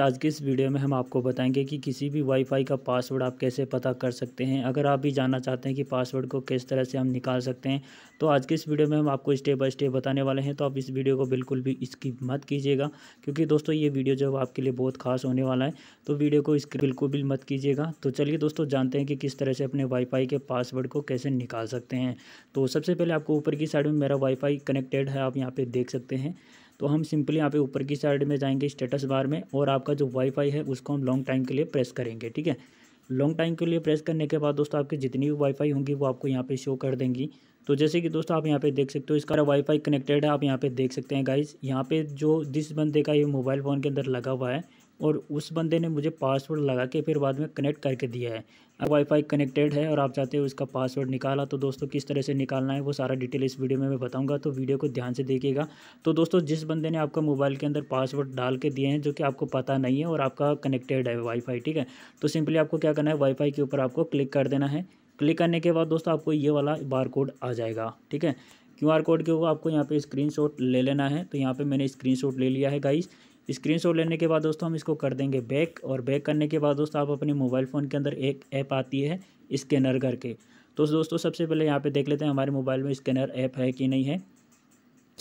आज के इस वीडियो में हम आपको बताएंगे कि किसी भी वाईफाई का पासवर्ड आप कैसे पता कर सकते हैं अगर आप भी जानना चाहते हैं कि पासवर्ड को किस तरह से हम निकाल सकते हैं तो आज के इस वीडियो में हम आपको स्टेप बाय स्टेप बताने वाले हैं तो आप इस वीडियो को बिल्कुल भी इसकी मत कीजिएगा क्योंकि दोस्तों ये वीडियो जो आपके लिए बहुत खास होने वाला है तो वीडियो को इसके बिल्कुल भी मत कीजिएगा तो चलिए दोस्तों जानते हैं कि किस तरह से अपने वाईफाई के पासवर्ड को कैसे निकाल सकते हैं तो सबसे पहले आपको ऊपर की साइड में मेरा वाईफाई कनेक्टेड है आप यहाँ पर देख सकते हैं तो हम सिंपली यहाँ पे ऊपर की साइड में जाएंगे स्टेटस बार में और आपका जो वाईफाई है उसको हम लॉन्ग टाइम के लिए प्रेस करेंगे ठीक है लॉन्ग टाइम के लिए प्रेस करने के बाद दोस्तों आपकी जितनी भी वाईफाई होंगी वो आपको यहाँ पे शो कर देंगी तो जैसे कि दोस्तों आप यहाँ पे देख सकते हो इसका वाईफाई कनेक्टेड है आप यहाँ पे देख सकते हैं गाइज यहाँ पे जो जिस बंदे का ये मोबाइल फ़ोन के अंदर लगा हुआ है और उस बंदे ने मुझे पासवर्ड लगा के फिर बाद में कनेक्ट करके दिया है अब वाईफाई कनेक्टेड है और आप चाहते हो उसका पासवर्ड निकाला तो दोस्तों किस तरह से निकालना है वो सारा डिटेल इस वीडियो में मैं बताऊंगा तो वीडियो को ध्यान से देखिएगा तो दोस्तों जिस बंदे ने आपका मोबाइल के अंदर पासवर्ड डाल के दिए हैं जो कि आपको पता नहीं है और आपका कनेक्टेड है वाईफाई ठीक है तो सिंपली आपको क्या करना है वाईफाई के ऊपर आपको क्लिक कर देना है क्लिक करने के बाद दोस्तों आपको ये वाला बार कोड आ जाएगा ठीक है क्यू आर कोड के ऊपर आपको यहाँ पे स्क्रीनशॉट ले लेना है तो यहाँ पे मैंने स्क्रीनशॉट ले लिया है गाइस स्क्रीनशॉट लेने के बाद दोस्तों हम इसको कर देंगे बैक और बैक करने के बाद दोस्तों आप अपने मोबाइल फ़ोन के अंदर एक ऐप आती है स्कैनर करके तो दोस्तों सबसे पहले यहाँ पे देख लेते हैं हमारे मोबाइल में स्कैनर ऐप है कि नहीं है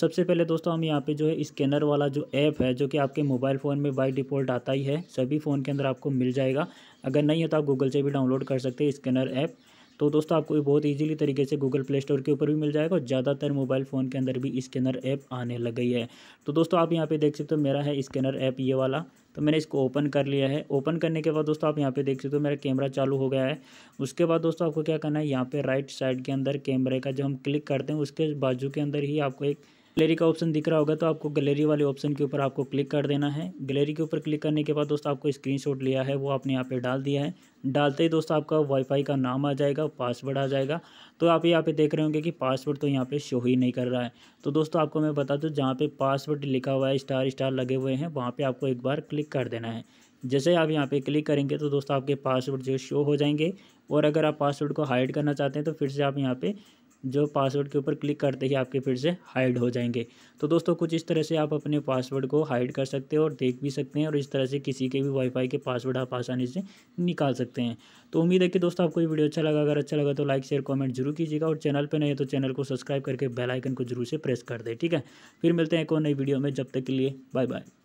सबसे पहले दोस्तों हम यहाँ पे जो है स्कैनर वाला जो ऐप है जो कि आपके मोबाइल फ़ोन में बाई डिफ़ॉल्ट आता ही है सभी फ़ोन के अंदर आपको मिल जाएगा अगर नहीं है तो आप गूगल से भी डाउनलोड कर सकते हैं स्कैनर ऐप तो दोस्तों आपको ये बहुत ईजिली तरीके से गूगल प्ले स्टोर के ऊपर भी मिल जाएगा और ज़्यादातर मोबाइल फ़ोन के अंदर भी स्कैनर ऐप आने लग गई है तो दोस्तों आप यहाँ पे देख सकते हो मेरा है स्कैनर ऐप ये वाला तो मैंने इसको ओपन कर लिया है ओपन करने के बाद दोस्तों आप यहाँ पे देख सकते हो मेरा कैमरा चालू हो गया है उसके बाद दोस्तों आपको क्या करना है यहाँ पे राइट साइड के अंदर कैमरे का जो हम क्लिक करते हैं उसके बाजू के अंदर ही आपको एक गैलरी का ऑप्शन दिख रहा होगा तो आपको गैलरी वाले ऑप्शन के ऊपर आपको क्लिक कर देना है गैलरी के ऊपर क्लिक करने के बाद दोस्तों आपको स्क्रीनशॉट लिया है वो आपने यहाँ पे डाल दिया है डालते ही दोस्तों आपका वाईफाई का नाम आ जाएगा पासवर्ड आ जाएगा तो आप यहाँ पे देख रहे होंगे कि पासवर्ड तो यहाँ पे शो ही नहीं कर रहा है तो दोस्तों आपको मैं बता दूँ जहाँ पे पासवर्ड लिखा हुआ है स्टार स्टार लगे हुए हैं वहाँ पर आपको एक बार क्लिक कर देना है जैसे आप यहाँ पे क्लिक करेंगे तो दोस्तों आपके पासवर्ड जो शो हो जाएंगे और अगर आप पासवर्ड को हाइड करना चाहते हैं तो फिर से आप यहाँ पे जो पासवर्ड के ऊपर क्लिक करते ही आपके फिर से हाइड हो जाएंगे तो दोस्तों कुछ इस तरह से आप अपने पासवर्ड को हाइड कर सकते हो और देख भी सकते हैं और इस तरह से किसी के भी वाईफाई के पासवर्ड आप आसानी से निकाल सकते हैं तो उम्मीद है कि दोस्तों आपको ये वीडियो अच्छा लगा अगर अच्छा लगा तो लाइक शेयर कॉमेंट जरूर कीजिएगा और चैनल पर नहीं है तो चैनल को सब्सक्राइब करके बेलाइकन को जरूर से प्रेस कर दे ठीक है फिर मिलते हैं एक और नई वीडियो में जब तक के लिए बाय बाय